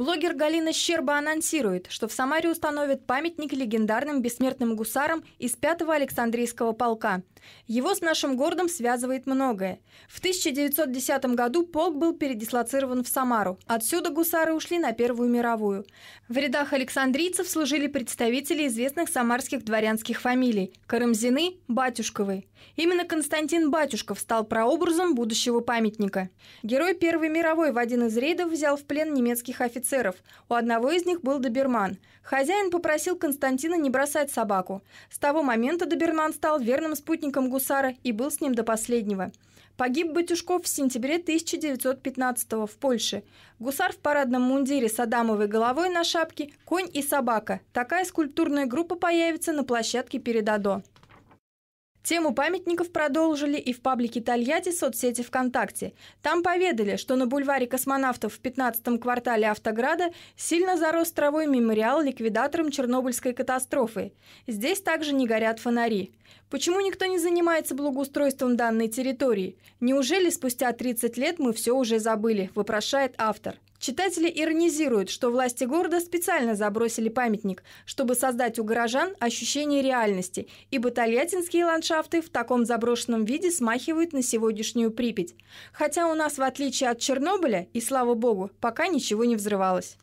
Блогер Галина Щерба анонсирует, что в Самаре установят памятник легендарным бессмертным гусарам из 5-го Александрийского полка. Его с нашим городом связывает многое. В 1910 году полк был передислоцирован в Самару. Отсюда гусары ушли на Первую мировую. В рядах александрийцев служили представители известных самарских дворянских фамилий – Карамзины, Батюшковы. Именно Константин Батюшков стал прообразом будущего памятника. Герой Первой мировой в один из рейдов взял в плен немецких офицеров офицеров. У одного из них был доберман. Хозяин попросил Константина не бросать собаку. С того момента доберман стал верным спутником гусара и был с ним до последнего. Погиб Батюшков в сентябре 1915 в Польше. Гусар в парадном мундире с адамовой головой на шапке, конь и собака. Такая скульптурная группа появится на площадке перед Адо. Тему памятников продолжили и в паблике Тольятти соцсети ВКонтакте. Там поведали, что на бульваре космонавтов в 15-м квартале Автограда сильно зарос травой мемориал ликвидаторам Чернобыльской катастрофы. Здесь также не горят фонари. Почему никто не занимается благоустройством данной территории? Неужели спустя 30 лет мы все уже забыли, вопрошает автор. Читатели иронизируют, что власти города специально забросили памятник, чтобы создать у горожан ощущение реальности, ибо тольяттинские ландшафты в таком заброшенном виде смахивают на сегодняшнюю Припять. Хотя у нас, в отличие от Чернобыля, и слава богу, пока ничего не взрывалось.